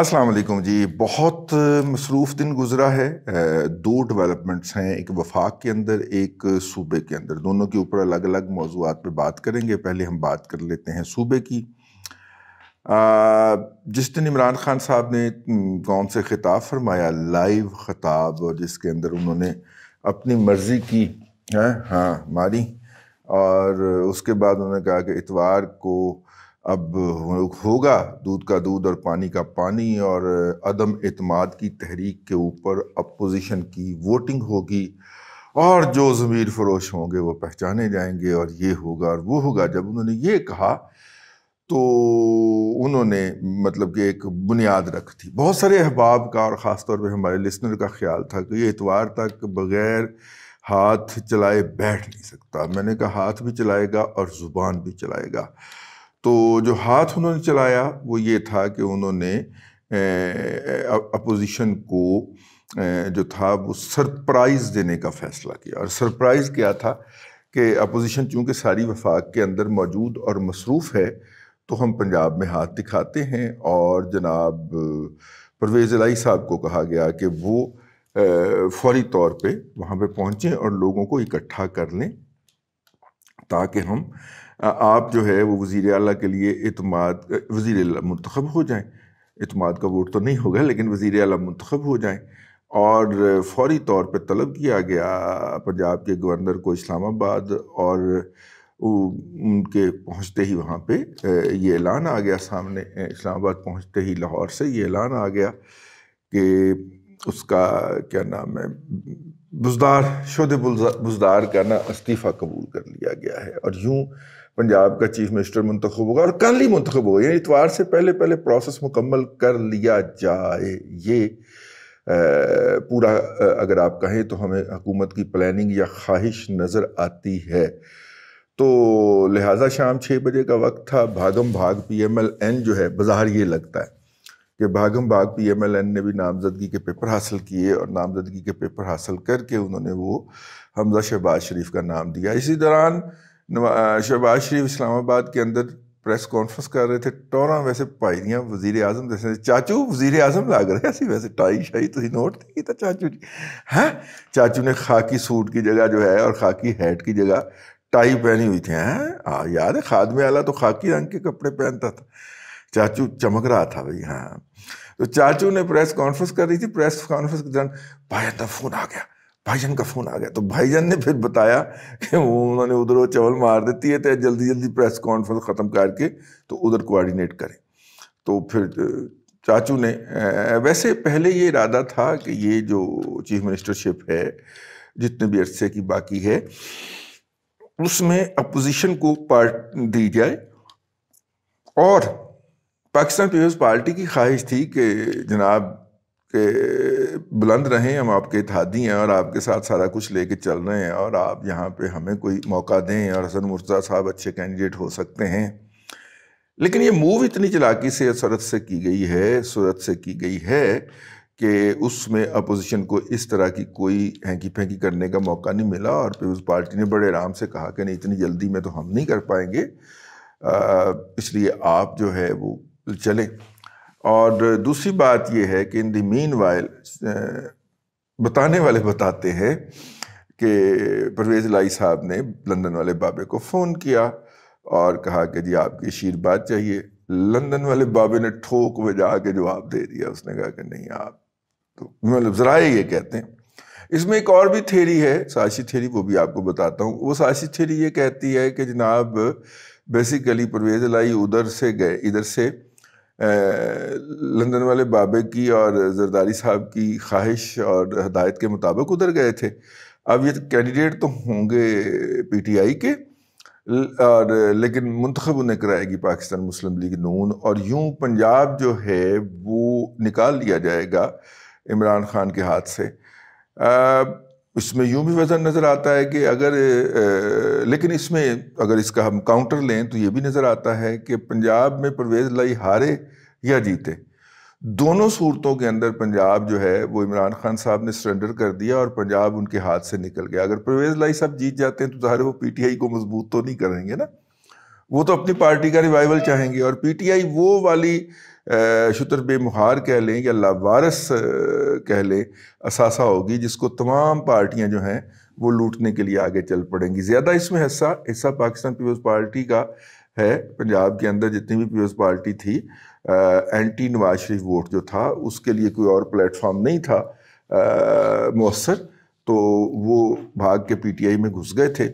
अस्सलाम वालेकुम जी बहुत मसरूफ़ दिन गुजरा है दो डेवलपमेंट्स हैं एक वफाक के अंदर एक सूबे के अंदर दोनों के ऊपर अलग अलग मौजूद पे बात करेंगे पहले हम बात कर लेते हैं सूबे की जिस दिन इमरान ख़ान साहब ने कौम से ख़िताब फरमाया लाइव ख़िताब और जिसके अंदर उन्होंने अपनी मर्ज़ी की है हाँ मारी और उसके बाद उन्होंने कहा कि इतवार को अब होगा दूध का दूध और पानी का पानी और अदम अतमाद की तहरीक के ऊपर अपोजिशन की वोटिंग होगी और जो ज़मीर फरोश होंगे वो पहचाने जाएंगे और ये होगा और वो होगा जब उन्होंने ये कहा तो उन्होंने मतलब कि एक बुनियाद रख थी बहुत सारे अहबाब का और ख़ास तौर पर हमारे लिसनर का ख्याल था कि ये इतवार तक बग़ैर हाथ चलाए बैठ नहीं सकता मैंने कहा हाथ भी चलाएगा और ज़ुबान भी चलाएगा तो जो हाथ उन्होंने चलाया वो ये था कि उन्होंने अपोजिशन को जो था वो सरप्राइज़ देने का फैसला किया और सरप्राइज़ क्या था कि अपोजिशन चूँकि सारी वफाक के अंदर मौजूद और मसरूफ़ है तो हम पंजाब में हाथ दिखाते हैं और जनाब परवेज़ लाई साहब को कहा गया कि वो फौरी तौर पे वहाँ पे पहुँचें और लोगों को इकट्ठा कर लें ताकि हम आप जो है वो वजीर अला के लिए अतमाद वजीर मंतखब हो जाएँ अतमाद का वोट तो नहीं होगा लेकिन वजीर अला मंतखब हो जाएँ और फौरी तौर पर तलब किया गया पंजाब के गवर्नर को इस्लामाबाद और उनके पहुँचते ही वहाँ पर ये ऐलान आ गया सामने इस्लामाबाद पहुँचते ही लाहौर से ये ऐलान आ गया कि उसका क्या नाम है बुजदार शोध बुजदार का ना इस्तीफ़ा कबूल कर लिया गया है और यूँ पंजाब का चीफ मिनिस्टर मंतखब होगा और कल ही मंतखब होगा यानी इतवार से पहले पहले प्रोसेस मुकम्मल कर लिया जाए ये आ, पूरा आ, अगर आप कहें तो हमें हुकूमत की प्लानिंग या ख्वाहिश नज़र आती है तो लिहाजा शाम छः बजे का वक्त था भागम भाग पीएमएलएन जो है बाजार ये लगता है कि भागम भाग पीएमएलएन ने भी नामजदगी के पेपर हासिल किए और नामजदगी के पेपर हासिल करके उन्होंने वो हमजा शहबाज शरीफ का नाम दिया इसी दौरान शहबाज शरीफ इस्लामाबाद के अंदर प्रेस कॉन्फ्रेंस कर रहे थे ਟੋਰਾਂ ਵੈਸੇ ਭਾਈ ਦੀਆਂ ਵਜ਼ੀਰ ਆਜ਼ਮ ਦੱਸੇ चाचू ਵਜ਼ੀਰ ਆਜ਼ਮ ਲੱਗ रहे ਸੀ वैसे टाई शाही ਤੁਸੀਂ नोट नहीं किया तो चाचू जी हैं चाचू ने खाकी सूट की जगह जो है और खाकी हैट की जगह टाई पहनी हुई थी हैं हाँ याद है खाद में आला तो खाकी रंग के कपड़े पहनता था चाचू चमक रहा था भाई हाँ तो चाचू ने प्रेस कॉन्फ्रेंस कर रही थी प्रेस कॉन्फ्रेंस के दौरान भाई अंदर फोन आ गया भाईजान का फोन आ गया तो भाईजान ने फिर बताया कि वो उन्होंने उधर वो चावल मार देती है तो जल्दी जल्दी प्रेस कॉन्फ्रेंस ख़त्म करके तो उधर कोऑर्डिनेट करें तो फिर चाचू ने वैसे पहले ये इरादा था कि ये जो चीफ मिनिस्टरशिप है जितने भी अरसे की बाकी है उसमें अपोजिशन को पार्ट दी जाए और पाकिस्तान पीपल्स पार्टी की ख्वाहिश थी कि जनाब कि बुलंद रहें हम आपके इतिहादी हैं और आपके साथ सारा कुछ लेके चल रहे हैं और आप यहाँ पे हमें कोई मौका दें और हसन मुर्जा साहब अच्छे कैंडिडेट हो सकते हैं लेकिन ये मूव इतनी चलाकी से सूरत से की गई है सूरत से की गई है कि उसमें अपोजिशन को इस तरह की कोई हैंकी फेंकी करने का मौका नहीं मिला और पीपल्स पार्टी ने बड़े आराम से कहा कि नहीं इतनी जल्दी में तो हम नहीं कर पाएंगे इसलिए आप जो है वो चले और दूसरी बात यह है कि इन द मीन वाइल बताने वाले बताते हैं कि परवेज़ लाई साहब ने लंदन वाले बाबे को फ़ोन किया और कहा कि जी आपकी आशीर्वाद चाहिए लंदन वाले बाबे ने ठोक बजा के जवाब दे दिया उसने कहा कि नहीं आप तो मतलब ज़रा ये कहते हैं इसमें एक और भी थेरी है साशी थेरी वो भी आपको बताता हूँ वो साशी थेरी ये कहती है कि जनाब बेसिकली परवेज़ लाई उधर से गए इधर से लंदन वाले बाबे की और जरदारी साहब की ख्वाहिश और हदायत के मुताबिक उधर गए थे अब ये कैंडिडेट तो होंगे पीटीआई के और लेकिन मंतखब उन्हें कराएगी पाकिस्तान मुस्लिम लीग नून और यूं पंजाब जो है वो निकाल लिया जाएगा इमरान खान के हाथ से आ, इसमें यूं भी वजन नज़र आता है कि अगर लेकिन इसमें अगर इसका हम काउंटर लें तो ये भी नज़र आता है कि पंजाब में परवेज़ लाई हारे या जीते दोनों सूरतों के अंदर पंजाब जो है वो इमरान खान साहब ने सरेंडर कर दिया और पंजाब उनके हाथ से निकल गया अगर परवेज़ लाई साहब जीत जाते हैं तो ज़ाहिर वो पीटीआई को मजबूत तो नहीं करेंगे ना वो तो अपनी पार्टी का रिवाइवल चाहेंगे और पीटीआई वो वाली बे मुहार कह लें या लावारस कह लें असासा होगी जिसको तमाम पार्टियां जो हैं वो लूटने के लिए आगे चल पड़ेंगी ज़्यादा इसमें हिस्सा हिस्सा पाकिस्तान पीपल्स पार्टी का है पंजाब के अंदर जितनी भी पीपल्स पार्टी थी आ, एंटी नवाज शरीफ वोट जो था उसके लिए कोई और प्लेटफॉर्म नहीं था मौसर तो वो भाग के पीटीआई में घुस गए थे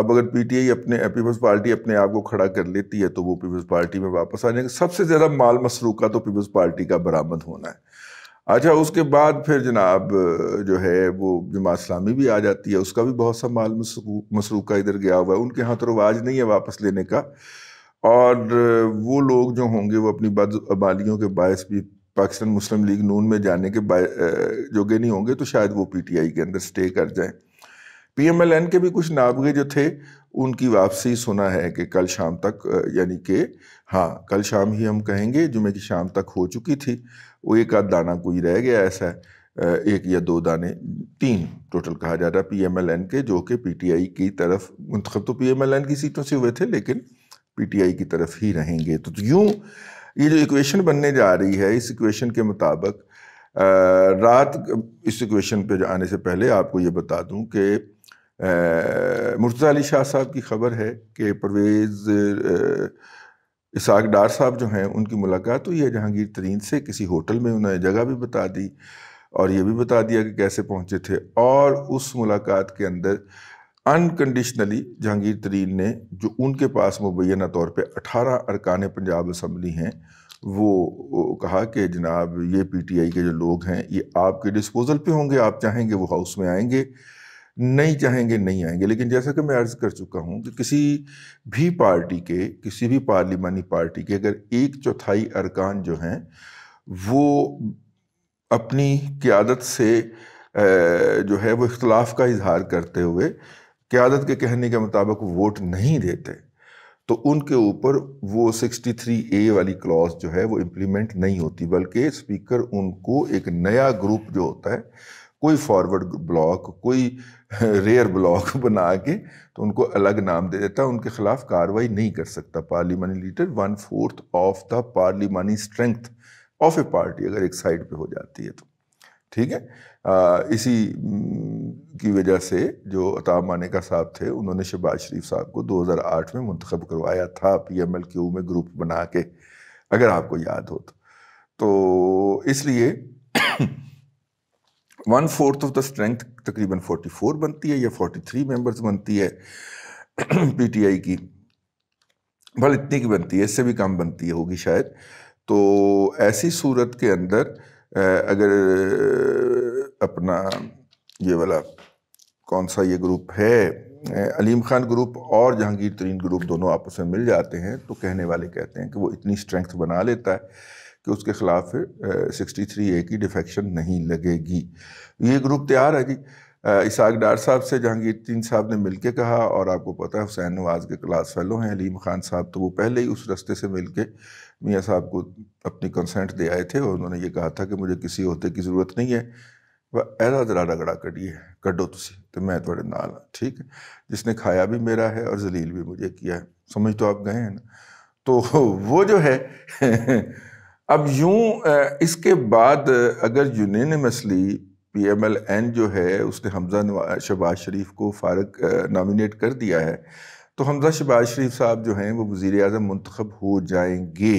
अब अगर पीटीआई अपने पीपल्स पार्टी अपने आप को खड़ा कर लेती है तो वो पीपल्स पार्टी में वापस आ जाएंगे सबसे ज़्यादा माल का तो पीपल्स पार्टी का बरामद होना है अच्छा उसके बाद फिर जनाब जो है वो जमात इस्लामी भी आ जाती है उसका भी बहुत सा माल मसरूका इधर गया हुआ है उनके यहाँ तो रवाज नहीं है वापस लेने का और वो लोग जो होंगे वो अपनी बदबालियों के बायस भी पाकिस्तान मुस्लिम लीग नून में जाने के जोगे नहीं होंगे तो शायद वो पीटीआई के अंदर स्टे कर जाएं पीएमएलएन के भी कुछ नाबगे जो थे उनकी वापसी सुना है कि कल शाम तक यानी कि हाँ कल शाम ही हम कहेंगे जुमे की शाम तक हो चुकी थी वो एक आध दाना कोई रह गया ऐसा एक या दो दाने तीन टोटल कहा जा रहा है पीएमएलएन के जो कि पीटीआई की तरफ मंतखब तो पीएमएलएन की सीटों से हुए थे लेकिन पीटीआई की तरफ ही रहेंगे तो, तो यूँ ये जो इक्वेशन बनने जा रही है इस इक्वेशन के मुताबिक रात इस इक्वेशन पे आने से पहले आपको ये बता दूं कि मुर्तज़ा अली शाह साहब की खबर है कि परवेज़ इसाक डार साहब जो हैं उनकी मुलाकात हुई है जहांगीर तरीन से किसी होटल में उन्होंने जगह भी बता दी और ये भी बता दिया कि कैसे पहुंचे थे और उस मुलाकात के अंदर अनकंडीशनली जहांगीर तरीन ने जो उनके पास मुबैना तौर पर अठारह अरकान पंजाब असम्बली हैं वो, वो कहा कि जनाब ये पीटीआई के जो लोग हैं ये आपके डिस्पोज़ल पे होंगे आप चाहेंगे वो हाउस में आएंगे नहीं चाहेंगे नहीं आएंगे लेकिन जैसा कि मैं अर्ज़ कर चुका हूं कि किसी भी पार्टी के किसी भी पार्लिमानी पार्टी के अगर एक चौथाई अरकान जो हैं वो अपनी क्यादत से जो है वो इख्तलाफ का इजहार करते हुए क्यादत के कहने के मुताबिक वोट नहीं देते तो उनके ऊपर वो 63 ए वाली क्लॉज जो है वो इम्प्लीमेंट नहीं होती बल्कि स्पीकर उनको एक नया ग्रुप जो होता है कोई फॉरवर्ड ब्लॉक कोई रेयर ब्लॉक बना के तो उनको अलग नाम दे देता उनके खिलाफ कार्रवाई नहीं कर सकता पार्लिमानी leader one fourth of the पार्लिमानी स्ट्रेंथ ऑफ ए पार्टी अगर एक साइड पे हो जाती है तो ठीक है आ, इसी हम्म, की वजह से जो अताब मानिका साहब थे उन्होंने शहबाज शरीफ साहब को 2008 में मुंतखब करवाया था पी एम एल क्यू में ग्रुप बना के अगर आपको याद हो तो, तो इसलिए one fourth of the strength तकरीबन 44 बनती है या 43 मेंबर्स बनती है पीटीआई की भले इतनी की बनती है इससे भी कम बनती है होगी शायद तो ऐसी सूरत के अंदर अगर अपना ये वाला कौन सा ये ग्रुप है अलीम खान ग्रुप और जहांगीर तरीन ग्रुप दोनों आपस में मिल जाते हैं तो कहने वाले कहते हैं कि वो इतनी स्ट्रेंथ बना लेता है कि उसके खिलाफ फिर सिक्सटी थ्री ए की डिफेक्शन नहीं लगेगी ये ग्रुप तैयार है जी इसाक डार साहब से जहांगीर तीन साहब ने मिल के कहा और आपको पता है हुसैन नवाज़ के क्लास फेलो हैं अलीम खान साहब तो वो पहले ही उस रास्ते से मिल के मियाँ साहब को अपनी कंसेंट दे आए थे और उन्होंने ये कहा था कि मुझे किसी होते की जरूरत नहीं है वह ऐसा जरा रगड़ा करिए कड्डो तुम तो मैं थोड़े नाल ठीक है जिसने खाया भी मेरा है और जलील भी मुझे किया है समझ तो आप गए हैं ना तो वो जो है अब यूं इसके बाद अगर यूनियन मसली पी एम एल एन जो है उसने हमजा शहबाज शरीफ को फारग नामिनेट कर दिया है तो हमजा शहबाज शरीफ साहब जो हैं वो वज़ी अजम मंतखब हो जाएंगे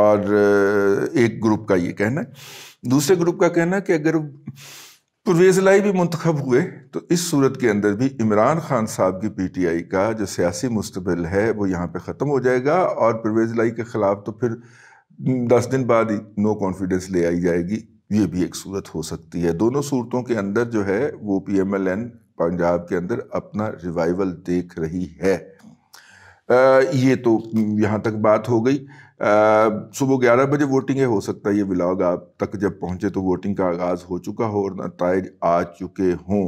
और एक ग्रुप का ये कहना दूसरे ग्रुप का कहना कि अगर परवेज लाई भी मंतखब हुए तो इस सूरत के अंदर भी इमरान खान साहब की पी टी आई का जो सियासी मुस्तबिल है वो यहाँ पर ख़त्म हो जाएगा और परवेज लाई के ख़िलाफ़ तो फिर दस दिन बाद नो कॉन्फिडेंस ले आई जाएगी ये भी एक सूरत हो सकती है दोनों सूरतों के अंदर जो है वो P M L N Punjab के अंदर अपना रिवाइवल देख रही है आ, ये तो यहाँ तक बात हो गई सुबह ग्यारह बजे वोटिंग है हो सकता है ये ब्लॉग आप तक जब पहुँचे तो वोटिंग का आगाज़ हो चुका हो और नतज आ चुके हों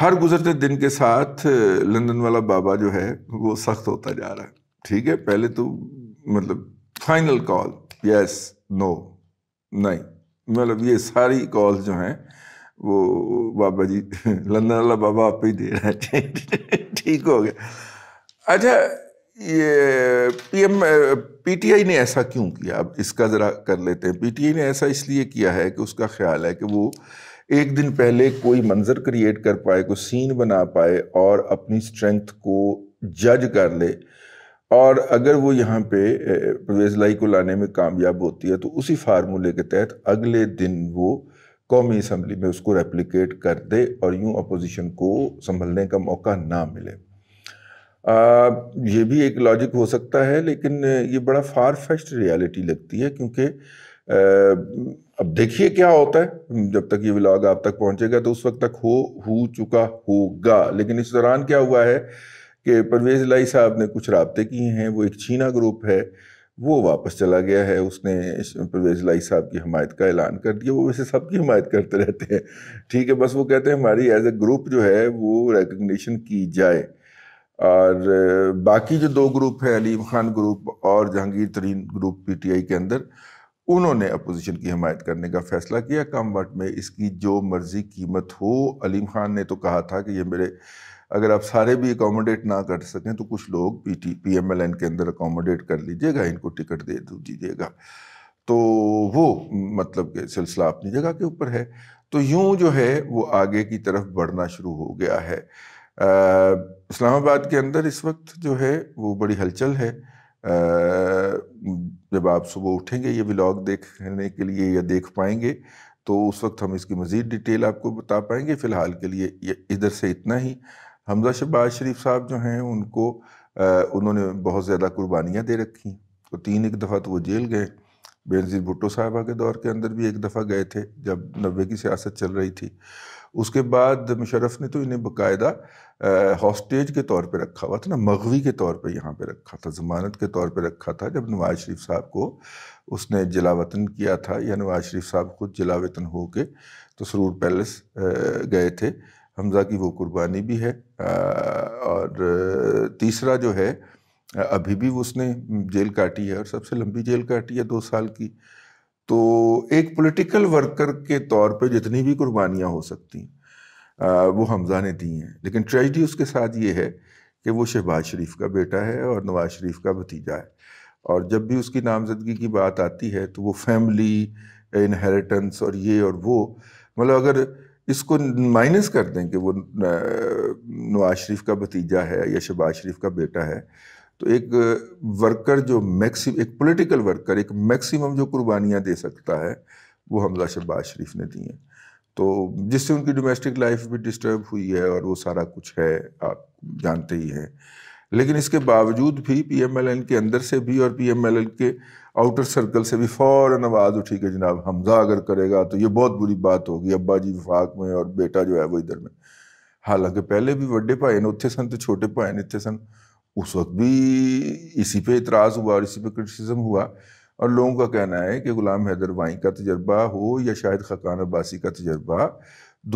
हर गुजरते दिन के साथ लंदन वाला बाबा जो है वो सख्त होता जा रहा है ठीक है पहले तो मतलब फाइनल कॉल यस नो नहीं मतलब ये सारी कॉल जो हैं वो बाबा जी लंदन वाला बाबा आप ही दे रहे हैं ठीक हो गया अच्छा ये पीएम पीटीआई ने ऐसा क्यों किया अब इसका ज़रा कर लेते हैं पीटीआई ने ऐसा इसलिए किया है कि उसका ख्याल है कि वो एक दिन पहले कोई मंजर क्रिएट कर पाए कोई सीन बना पाए और अपनी स्ट्रेंथ को जज कर ले और अगर वो यहाँ पे परवेज लाई को लाने में कामयाब होती है तो उसी फार्मूले के तहत अगले दिन वो कौमी असम्बली में उसको रेप्लिकेट कर दे और यूँ अपोजिशन को संभलने का मौका ना मिले आ, ये भी एक लॉजिक हो सकता है लेकिन ये बड़ा फार फेस्ट रियलिटी लगती है क्योंकि अब देखिए क्या होता है जब तक ये व्लॉग आप तक पहुंचेगा तो उस वक्त तक हो हो चुका होगा लेकिन इस दौरान क्या हुआ है कि परवेज़ लाई साहब ने कुछ रबते किए हैं वो एक चीना ग्रुप है वो वापस चला गया है उसने परवेज़ लाई साहब की हमायत का ऐलान कर दिया वो वैसे सबकी हमायत करते रहते हैं ठीक है बस वो कहते हैं हमारी एज ए ग्रुप जो है वो रिकग्निशन की जाए और बाकी जो दो ग्रुप है अलीम खान ग्रुप और जहांगीर तरीन ग्रुप पीटीआई के अंदर उन्होंने अपोजिशन की हमायत करने का फैसला किया कम वक्त में इसकी जो मर्ज़ी कीमत हो अलीम खान ने तो कहा था कि ये मेरे अगर आप सारे भी अकोमोडेट ना कर सकें तो कुछ लोग P T P M L N के अंदर अकोमोडेट कर लीजिएगा इनको टिकट दे दीजिएगा तो वो मतलब के सिलसिला अपनी जगह के ऊपर है तो यूँ जो है वो आगे की तरफ बढ़ना शुरू हो गया है आ, इस्लामाबाद के अंदर इस वक्त जो है वो बड़ी हलचल है आ, जब आप सुबह उठेंगे ये ब्लॉग देखने के लिए या देख पाएंगे तो उस वक्त हम इसकी मज़ीद डिटेल आपको बता पाएंगे फ़िलहाल के लिए इधर से इतना ही हमजा शहबाज शरीफ साहब जो हैं उनको आ, उन्होंने बहुत ज़्यादा कुर्बानियाँ दे रखी तो तीन एक दफ़ा तो वो जेल गए बेनज़ीर भुट्टो साहबा के दौर के अंदर भी एक दफ़ा गए थे जब नब्बे की सियासत चल रही थी उसके बाद मुशरफ ने तो इन्हें बाकायदा हॉस्टेज के तौर पर रखा हुआ था ना मगवी के तौर पर यहाँ पर रखा था ज़मानत के तौर पर रखा था जब नवाज शरीफ साहब को उसने जिला वतन किया था या नवाज शरीफ साहब खुद जिला वतन हो के तो सरूर पैलेस गए थे हमज़ा की वो कुर्बानी भी है और तीसरा जो है अभी भी उसने जेल काटी है और सबसे लंबी जेल काटी है दो साल की तो एक पॉलिटिकल वर्कर के तौर पे जितनी भी कुर्बानियां हो सकती वो हमजा ने दी हैं लेकिन ट्रेजडी उसके साथ ये है कि वो शहबाज शरीफ का बेटा है और नवाज शरीफ का भतीजा है और जब भी उसकी नामजदगी की बात आती है तो वो फैमिली इनहेरिटेंस और ये और वो मतलब अगर इसको माइनस कर दें कि वो नवाज शरीफ का भतीजा है या शहबाज शरीफ का बेटा है तो एक वर्कर जो मैक्सिम एक पॉलिटिकल वर्कर एक मैक्सिमम जो कुर्बानियाँ दे सकता है वो हमजा शहबाज शरीफ ने दी हैं तो जिससे उनकी डोमेस्टिक लाइफ भी डिस्टर्ब हुई है और वो सारा कुछ है आप जानते ही हैं लेकिन इसके बावजूद भी पीएमएलएन के अंदर से भी और पीएमएलएन के आउटर सर्कल से भी फ़ौरन आवाज़ उठी कि जनाब हमजा अगर करेगा तो ये बहुत बुरी बात होगी अब्बा जी विफाक में और बेटा जो है वो इधर में हालांकि पहले भी व्डे भाई ने उत्थे सन तो छोटे भाई ने इतने सन उस वक्त भी इसी पे इतराज़ हुआ और इसी पे क्रिटिसिज्म हुआ और लोगों का कहना है कि ग़ुलाम हैदर वाई का तजर्बा हो या शायद खकान अब्बासी का तजर्बा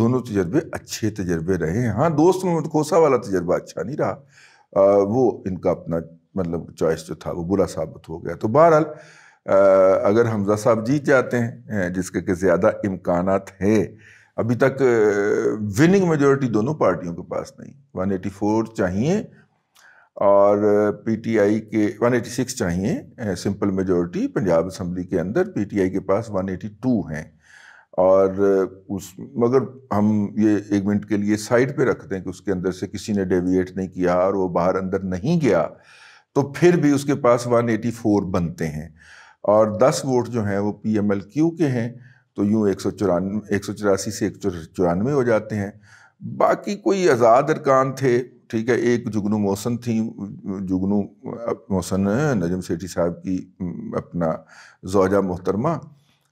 दोनों तजर्बे अच्छे तजर्बे रहे हैं हाँ दोस्त मोहम्मद कोसा वाला तजर्बा अच्छा नहीं रहा आ, वो इनका अपना मतलब चॉइस जो था वो बुरा साबित हो गया तो बहरहाल अगर हमजा साहब जीत जाते हैं जिसके कि ज़्यादा इम्कान है अभी तक विनिंग मेजोरिटी दोनों पार्टियों के पास नहीं 184 चाहिए और पीटीआई के 186 चाहिए सिंपल मेजोरिटी पंजाब असम्बली के अंदर पीटीआई के पास 182 हैं और उस मगर हम ये एक मिनट के लिए साइड पे रखते हैं कि उसके अंदर से किसी ने डेविएट नहीं किया और वो बाहर अंदर नहीं गया तो फिर भी उसके पास 184 बनते हैं और 10 वोट जो हैं वो पी एम एल क्यू के हैं तो यूँ एक सौ एक सौ चौरासी से एक चौरानवे हो जाते हैं बाकी कोई आज़ाद अरकान थे ठीक है एक जुगनू मौसन थी जुगनू मौसन नजम सेठी साहब की अपना जोजा मोहतरमा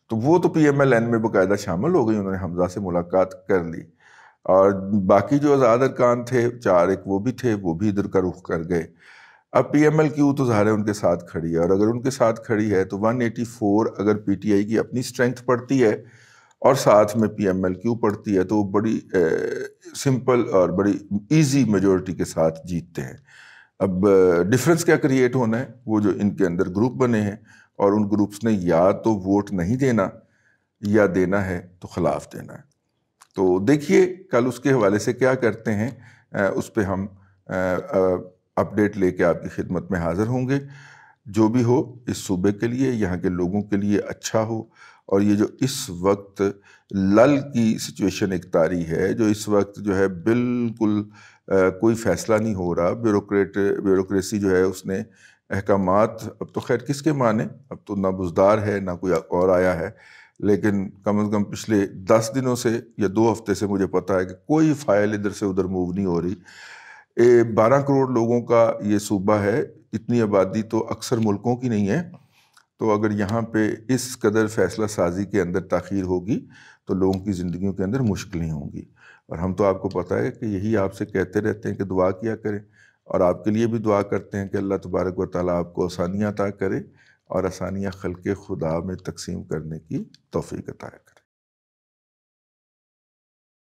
तो वो तो पी एम एल एन में बाकायदा शामिल हो गई उन्होंने हमजा से मुलाकात कर ली और बाकी जो आज़ाद अरकान थे चार एक वो भी थे वो भी इधर का रुख कर गए अब पी एम एल क्यू तो ज़ाहिर है उनके साथ खड़ी है और अगर उनके साथ खड़ी है तो 184 अगर पी टी आई की अपनी स्ट्रेंथ पड़ती है और साथ में पी एम एल क्यू पड़ती है तो वो बड़ी ए, सिंपल और बड़ी ईजी मेजोरिटी के साथ जीतते हैं अब डिफरेंस क्या क्रिएट होना है वो जो इनके अंदर ग्रुप बने हैं और उन ग्रुप्स ने या तो वोट नहीं देना या देना है तो खिलाफ देना है तो देखिए कल उसके हवाले से क्या करते हैं उस पर हम आ, आ, अपडेट लेके आपकी खिदमत में हाज़िर होंगे जो भी हो इस सूबे के लिए यहाँ के लोगों के लिए अच्छा हो और ये जो इस वक्त लल की सिचुएशन एक तारी है जो इस वक्त जो है बिल्कुल आ, कोई फैसला नहीं हो रहा ब्यूरोक्रेट ब्यूरोक्रेसी जो है उसने अहकाम अब तो खैर किसके माने अब तो ना बुजदार है ना कोई और आया है लेकिन कम से कम पिछले दस दिनों से या दो हफ्ते से मुझे पता है कि कोई फाइल इधर से उधर मूव नहीं हो रही बारह करोड़ लोगों का ये सूबा है इतनी आबादी तो अक्सर मुल्कों की नहीं है तो अगर यहाँ पे इस कदर फैसला साजी के अंदर तखीर होगी तो लोगों की ज़िंदगियों के अंदर मुश्किलें होंगी और हम तो आपको पता है कि यही आपसे कहते रहते हैं कि दुआ किया करें और आपके लिए भी दुआ करते हैं कि अल्लाह तबारक व ताली आपको आसानियाँ अता करे और आसानियाँ खल के खुदा में तकसीम करने की तोफ़ी अता करें